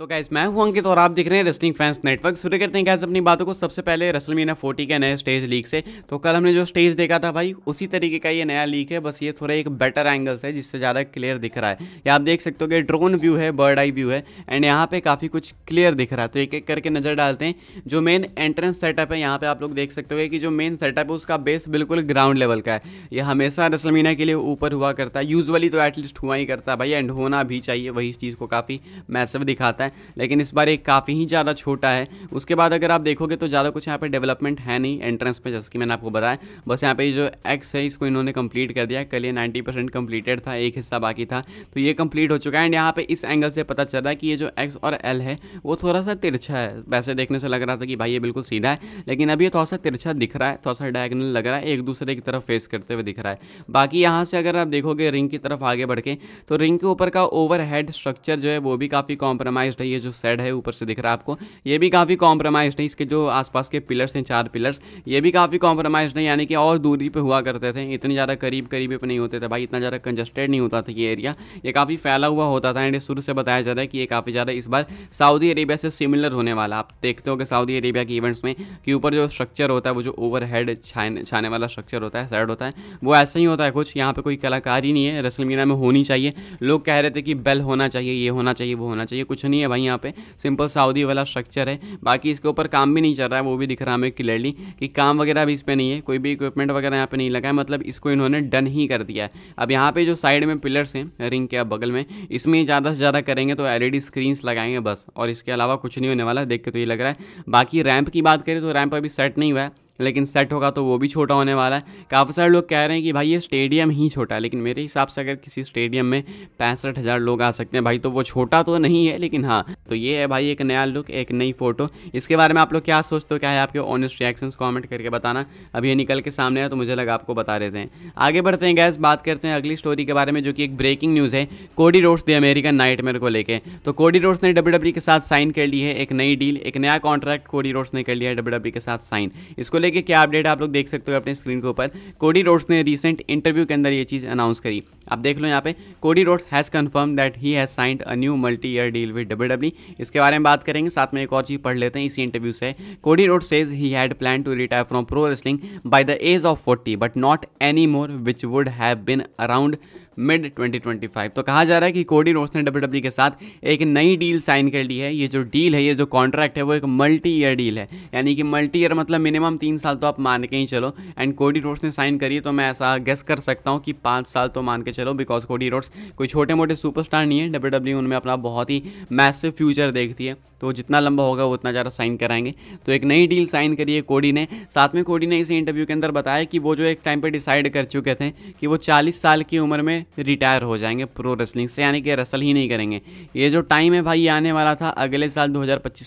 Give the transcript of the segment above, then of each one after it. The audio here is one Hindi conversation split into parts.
तो गैस मैं हूं अंकित और आप देख रहे हैं रेसलिंग फैंस नेटवर्क शुरू करते हैं गैस अपनी बातों को सबसे पहले रसल मीना फोर्टी के नए स्टेज लीक से तो कल हमने जो स्टेज देखा था भाई उसी तरीके का ये नया लीक है बस ये थोड़ा एक बेटर एंगल्स है जिससे ज़्यादा क्लियर दिख रहा है या आप देख सकते हो कि ड्रोन व्यू है बर्ड आई व्यू है एंड यहाँ पर काफ़ी कुछ क्लियर दिख रहा है तो एक एक करके नज़र डालते हैं जो मेन एंट्रेंस सेटअप है यहाँ पर आप लोग देख सकते हो कि जो मेन सेटअप है उसका बेस बिल्कुल ग्राउंड लेवल का है ये हमेशा रसल मीना के लिए ऊपर हुआ करता है यूजअली तो एटलीस्ट हुआ ही करता है भाई एंड होना भी चाहिए वही चीज़ को काफ़ी मैसेव दिखाता है है लेकिन इस बार एक काफ़ी ही ज़्यादा छोटा है उसके बाद अगर आप देखोगे तो ज़्यादा कुछ यहाँ पर डेवलपमेंट है नहीं एंट्रेंस में जैसे कि मैंने आपको बताया बस यहाँ पर जो एक्स है इसको इन्होंने कंप्लीट कर दिया कल ये नाइन्टी कंप्लीटेड था एक हिस्सा बाकी था तो ये कंप्लीट हो चुका है एंड यहाँ पर इस एंगल से पता चल रहा है कि ये जो एक्स और एल है वो थोड़ा सा तिरछा है वैसे देखने से लग रहा था कि भाई ये बिल्कुल सीधा है लेकिन अभी ये थोड़ा सा तिरछा दिख रहा है थोड़ा सा डायगनल लग रहा है एक दूसरे की तरफ फेस करते हुए दिख रहा है बाकी यहाँ से अगर आप देखोगे रिंग की तरफ आगे बढ़ के तो रिंग के ऊपर का ओवरहेड स्ट्रक्चर जो है वो भी काफ़ी कॉम्प्रोमाइज है ये जो सेड है ऊपर से दिख रहा है आपको ये भी काफ़ी कॉम्प्रोमाइज है इसके जो आसपास के पिलर्स हैं चार पिलर्स ये भी काफ़ी कॉम्प्रोमाइज है यानी कि और दूरी पर हुआ करते थे इतने ज़्यादा करीब करीब पर नहीं होते थे भाई इतना ज़्यादा कंजस्टेड नहीं होता था ये एरिया ये काफ़ी फैला हुआ होता था एंड शुरू से बताया जा रहा है कि ये काफ़ी ज़्यादा इस बार सऊदी अरेबिया से सिमिलर होने वाला आप देखते हो कि सऊदी अरेबिया के इवेंट्स में कि ऊपर जो स्ट्रक्चर होता है वो जो ओवर हेड छाने वाला स्ट्रक्चर होता है सेड होता है वो ऐसा ही होता है कुछ यहाँ पर कोई कलाकार ही नहीं है रसलमीना में होनी चाहिए लोग कह रहे थे कि बेल होना चाहिए ये होना चाहिए वो होना चाहिए कुछ नहीं भाई यहाँ पे सिंपल सऊदी वाला स्ट्रक्चर है बाकी इसके ऊपर काम भी नहीं चल रहा है वो भी दिख रहा है हमें क्लियरली कि काम वगैरह भी इस पर नहीं है कोई भी इक्विपमेंट वगैरह यहाँ पे नहीं लगा है मतलब इसको इन्होंने डन ही कर दिया है अब यहाँ पे जो साइड में पिलर्स हैं रिंग के बगल में इसमें ज़्यादा से ज़्यादा करेंगे तो एल ई लगाएंगे बस और इसके अलावा कुछ नहीं होने वाला देख के तो ये लग रहा है बाकी रैम्प की बात करें तो रैम्प अभी सेट नहीं हुआ है लेकिन सेट होगा तो वो भी छोटा होने वाला है काफ़ी सारे लोग कह रहे हैं कि भाई ये स्टेडियम ही छोटा है लेकिन मेरे हिसाब से अगर किसी स्टेडियम में पैंसठ हज़ार लोग आ सकते हैं भाई तो वो छोटा तो नहीं है लेकिन हाँ तो ये है भाई एक नया लुक एक नई फोटो इसके बारे में आप लोग क्या सोचते हो क्या है आपके ऑनेस्ट रिएक्शन कॉमेंट करके बताना अब ये निकल के सामने आया तो मुझे लगा आपको बता देते हैं आगे बढ़ते हैं गैस बात करते हैं अगली स्टोरी के बारे में जो कि एक ब्रेकिंग न्यूज़ है कोडी रोड्स दी अमेरिकन नाइट को लेकर तो कोडी रोड्स ने डब्ल्यू e के साथ साइन कर ली है एक नई डील एक नया कॉन्ट्रैक्ट कोडी रोड्स ने कर लिया है डब्ल्यू e के साथ साइन इसको लेकर के क्या अपडेट आप लोग देख सकते हो अपने स्क्रीन के ऊपर कोडी रोड्स ने रिसेंट इंटरव्यू के अंदर ये चीज़ अनाउंस करी आप देख लो यहाँ पे Cody Rhodes has confirmed that he has signed a new multi year deal with W W इसके बारे में बात करेंगे साथ में एक और चीज़ पढ़ लेते हैं इसी इंटरव्यू से Cody Rhodes says he had plan to retire from pro wrestling by the age of forty but not any more which would have been around mid 2025 तो कहा जा रहा है कि कोडी रोस ने डब्ल्यू के साथ एक नई डील साइन कर ली है ये जो डील है ये जो कॉन्ट्रैक्ट है वो एक मल्टी ईयर डील है यानी कि मल्टी ईयर मतलब मिनिमम तीन साल तो आप मान के ही चलो एंड कोडी रोड्स ने साइन करी तो मैं ऐसा गेस कर सकता हूँ कि पाँच साल तो मान के चलो बिकॉज कोडी रोड्स कोई छोटे मोटे सुपरस्टार नहीं है डब्ल्यू उनमें अपना बहुत ही मैसिव फ्यूचर देखती है तो जितना लंबा होगा वो उतना ज़्यादा साइन कराएंगे तो एक नई डील साइन करी है कोडी ने साथ में कोडी ने इसी इंटरव्यू के अंदर बताया कि वो जो एक टाइम पर डिसाइड कर चुके थे कि वो चालीस साल की उम्र में रिटायर हो जाएंगे प्रो रेसलिंग से यानी कि रेसल ही नहीं करेंगे ये जो टाइम है भाई आने वाला था अगले साल दो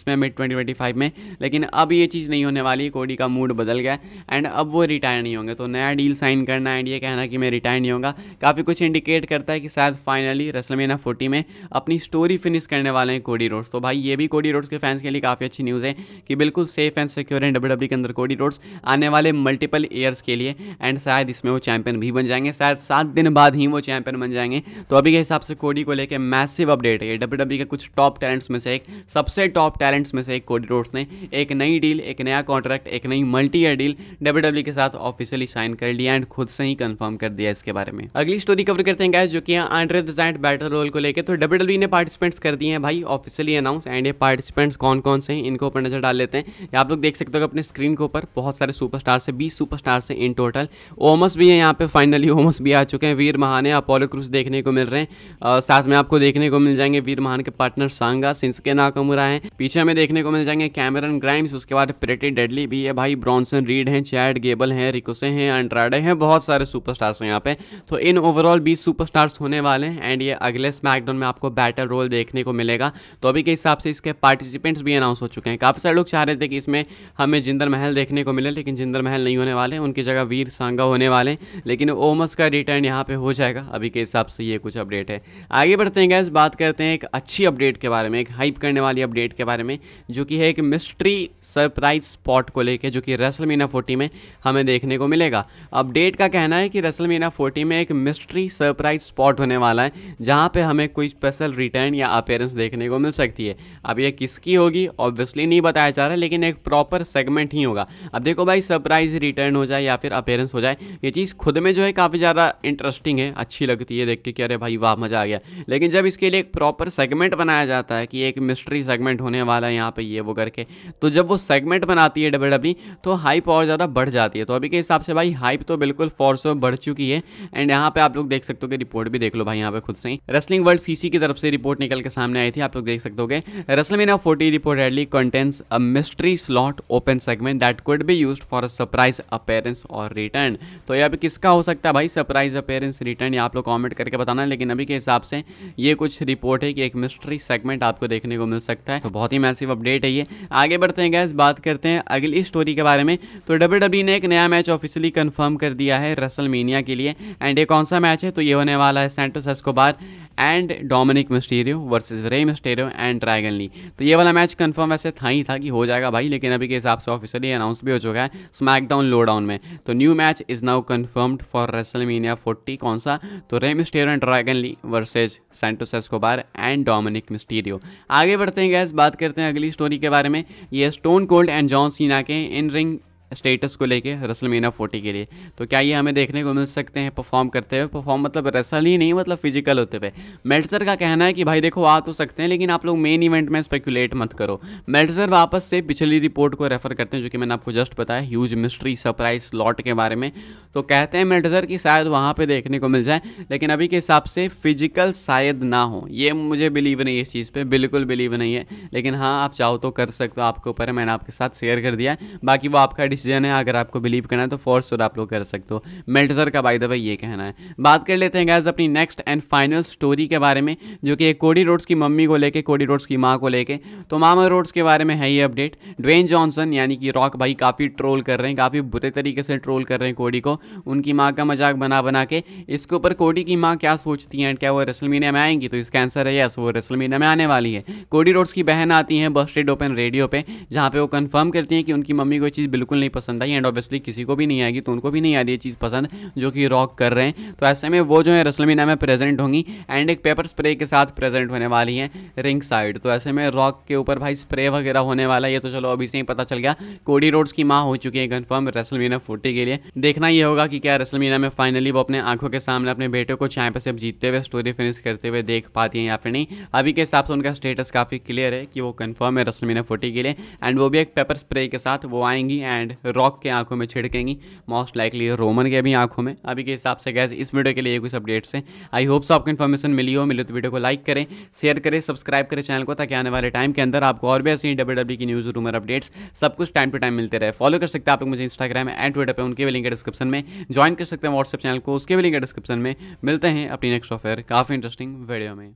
में मिड ट्वेंटी में लेकिन अब ये चीज़ नहीं होने वाली कोडी का मूड बदल गया एंड अब वो रिटायर नहीं होंगे तो नया डील साइन करना एंड ये कहना कि मैं रिटायर नहीं होगा काफ़ी कुछ इंडिकेट करता है कि शायद फाइनली रसलमेना फोर्टी में अपनी स्टोरी फिनिश करने वाले हैं कोडी रोड्स तो भाई ये भी कोडी कोडी रोड्स के फैंस के लिए काफ़ी अच्छी न्यूज़ है कि बिल्कुल सेफ एंड सिक्योर है डब्ल्यू डब्ल्यू के अंदर कोडी रोड्स आने वाले मल्टीपल ईयर्स के लिए एंड शायद इसमें वो चैंपियन भी बन जाएंगे शायद सात दिन बाद ही वो चैंपियन बन जाएंगे तो अभी के हिसाब से कोडी को लेकर मैसिव अपडेट है डब्ल्यू डब्ल्यू e के कुछ टॉप टैलेंट्स में से एक सबसे टॉप टैलेंट्स में से एक कोडी रोड्स ने एक नई डील एक नया कॉन्ट्रैक्ट एक नई multi year deal W W के साथ ऑफिशियली साइन कर लिया एंड खुद से ही कन्फर्म कर दिया इसके बारे में अगली स्टोरी कवर करते हैं गैस जो कि Andre the Giant battle royal को लेकर तो डब्ल्यू डब्ल्यू e ने पार्टिसिपेंट्स कर दिए हैं भाई ऑफिशियली अनाउंस एंड ये पार्टिसिपेंट्स कौन कौन से हैं इनके ऊपर नज़र डाल लेते हैं आप लोग देख सकते हो अपने स्क्रीन के ऊपर बहुत सारे सुपरस्टार से बीस सुपरस्टार से इन टोटल ओमस भी है यहाँ पे फाइनली ओमस भी आ चुके हैं वीर महान है अपोलो क्रूज देखने को मिल रहे हैं आ, साथ में आपको देखने को मिल जाएंगे वीर महान के पार्टनर सांगा के नाकमुरा है पीछे हमें देखने को मिल जाएंगे कैमरन ग्राइम्स उसके बाद प्रेटी डेडली भी है भाई ब्रॉन्सन रीड है चैड गेबल है रिकोसे हैं अंड्राडे हैं बहुत सारे सुपरस्टार्स हैं यहाँ पे तो इन ओवरऑल बीस सुपरस्टार्स होने वाले हैं एंड ये अगले स्मैकडाउन में आपको बैटल रोल देखने को मिलेगा तो अभी के हिसाब से इसके पार्टिसिपेंट्स भी अनाउंस हो चुके हैं काफ़ी सारे लोग चाह रहे थे कि इसमें हमें जिंदर महल देखने को मिले लेकिन जिंदर महल नहीं होने वाले उनकी जगह वीर सांगा होने वाले हैं लेकिन ओमस का रिटर्न यहाँ पर हो जाएगा अभी के हिसाब से ये कुछ अपडेट है आगे बढ़ते हैं गैस बात करते हैं एक अच्छी अपडेट के बारे में एक हाइप करने वाली अपडेट के बारे में जो कि है एक मिस्ट्री सरप्राइज स्पॉट को लेकर जो कि रसल मीना फोर्टी में हमें देखने को मिलेगा अपडेट का कहना है कि रसल मीना फोर्टी में एक मिस्ट्री सरप्राइज स्पॉट होने वाला है जहाँ पर हमें कोई स्पेशल रिटर्न या अपेयरेंस देखने को मिल सकती है अब ये किसकी होगी ऑब्वियसली नहीं बताया जा रहा लेकिन एक प्रॉपर सेगमेंट ही होगा अब देखो भाई सरप्राइज रिटर्न हो जाए या फिर अपेयरेंस हो जाए ये चीज़ खुद में जो है काफ़ी ज़्यादा इंटरेस्टिंग है अच्छी लगती है देख के कि अरे भाई वाह मज़ा आ गया लेकिन जब इसके लिए एक प्रॉपर सेगमेंट बनाया जाता है कि एक मिस्ट्री सेगमेंट होने वाला है यहाँ पर ये वो करके तो जब वो सेगमेंट बनाती है डब्ल्यू डब्ल्यू e, तो हाइप और ज़्यादा बढ़ जाती है तो अभी के हिसाब से भाई हाइप तो बिल्कुल फोर्स में बढ़ चुकी है एंड यहाँ पे आप लोग देख सकते हो कि रिपोर्ट भी देख लो भाई यहाँ पे खुद से ही रेस्लिंग वर्ल्ड सीसी की तरफ से रिपोर्ट निकल के सामने आई थी आप लोग देख सकते हो wrestling WrestleMania 40 reportedly contains a mystery slot open segment that could be used for a surprise appearance or return. तो ये अभी किसका हो सकता है भाई surprise appearance return ये आप लोग comment करके बताना लेकिन अभी के हिसाब से ये कुछ report है कि एक mystery segment आपको देखने को मिल सकता है तो बहुत ही मैसिव अपडेट है ये आगे बढ़ते हैं गैस बात करते हैं अगली स्टोरी के बारे में तो डब्ल्यू e ने एक नया मैच ऑफिशियली कन्फर्म कर दिया है रसल के लिए एंड ये कौन सा मैच है तो ये होने वाला है Santos Escobar and Dominik Mysterio versus Rey Mysterio and Dragon Lee तो ये वाला मैच कंफर्म वैसे था ही था कि हो जाएगा भाई लेकिन अभी के हिसाब से ऑफिशियली अनाउंस भी हो चुका है स्मैकडाउन लो डाउन में तो new match is now confirmed for WrestleMania forty कौन सा तो Rey Mysterio and Dragon Lee versus Santos Escobar and Dominik Mysterio आगे बढ़ते हैं गैस बात करते हैं अगली स्टोरी के बारे में ये stone cold and John Cena के इन रिंग स्टेटस को लेके रसल मीना फोर्टी के लिए तो क्या ये हमें देखने को मिल सकते हैं परफॉर्म करते हुए परफॉर्म मतलब रसल ही नहीं मतलब फिजिकल होते हुए मेल्टसर का कहना है कि भाई देखो आ तो सकते हैं लेकिन आप लोग मेन इवेंट में स्पेकुलेट मत करो मेल्टसर वापस से पिछली रिपोर्ट को रेफर करते हैं जो कि मैंने आपको जस्ट बताया ह्यूज मिस्ट्री सरप्राइज लॉट के बारे में तो कहते हैं मेल्टसर की शायद वहाँ पर देखने को मिल जाए लेकिन अभी के हिसाब से फिजिकल शायद ना हो ये मुझे बिलीव नहीं है इस चीज़ पर बिल्कुल बिलीव नहीं है लेकिन हाँ आप चाहो तो कर सकते हो आपके ऊपर मैंने आपके साथ शेयर कर दिया बाकी वो आपका डिसीजन है अगर आपको बिलीव करना है तो फोर्स शुड आप लोग कर सकते हो मेल्टजर का बाई दबाई ये कहना है बात कर लेते हैं गैस अपनी नेक्स्ट एंड फाइनल स्टोरी के बारे में जो कि कोडी रोड्स की मम्मी को लेकर कोडी रोड्स की माँ को लेकर तो मामा रोड्स के बारे में है ये अपडेट ड्वेन जॉनसन यानी कि रॉक भाई काफ़ी ट्रोल कर रहे हैं काफ़ी बुरे तरीके से ट्रोल कर रहे हैं कोडी को उनकी माँ का मजाक बना बना के इसके ऊपर कोडी की माँ क्या सोचती हैं क्या वो रेसलमीनिया में आएंगी तो इसका आंसर है यस वो रेसलमीनिया में आने वाली है कोडी रोड्स की बहन आती हैं बस स्टेड ओपन रेडियो पे जहाँ पे वो कंफर्म करती हैं कि उनकी मम्मी को चीज़ बिल्कुल नहीं पसंद आई एंड ऑब्वियसली किसी को भी नहीं आएगी तो उनको भी नहीं आ रही है चीज़ पसंद जो कि रॉक कर रहे हैं तो ऐसे में वो जो है रसलमीना में प्रेजेंट होंगी एंड एक पेपर स्प्रे के साथ प्रेजेंट होने वाली हैं रिंग साइड तो ऐसे में रॉक के ऊपर भाई स्प्रे वगैरह होने वाला है ये तो चलो अभी से ही पता चल गया कोडी रोड्स की माँ हो चुकी है कन्फर्म मीना फोर्टी के लिए देखना ये होगा कि क्या मीना में फाइनली वो अपने आंखों के सामने अपने बेटे को चाय से जीतते हुए स्टोरी फिनिश करते हुए देख पाती हैं या फिर नहीं अभी के हिसाब से उनका स्टेटस काफ़ी क्लियर है कि वो कन्फर्म है रसलमीना फोर्टी के लिए एंड वो भी एक पेपर स्प्रे के साथ वो आएंगी एंड रॉक के आंखों में छिड़केंगी मोस्ट लाइकली रोमन के भी आंखों में अभी के हिसाब से गैस इस वीडियो के लिए कुछ अपडेट्स हैं आई सो आपको इन्फॉर्मेशन मिली हो मिले तो वीडियो को लाइक करें शेयर करें सब्सक्राइब करें चैनल को ताकि आने वाले टाइम के अंदर आपको और भी ऐसी डब्ल्यू e की न्यूज़ रूमर अपडेट्स सब कुछ टाइम टू टाइम मिलते रहे फॉलो कर सकते हैं आप लोग मुझे इंस्टाग्राम एंड ट्विटर पर उनके भी लिंक डिस्क्रिप्शन में ज्वाइन कर सकते हैं व्हाट्सअप चैनल को उसके भी लिंक डिस्क्रिप्शन में मिलते हैं अपनी नेक्स्ट ऑफेयर काफ़ी इंटरेस्टिंग वीडियो में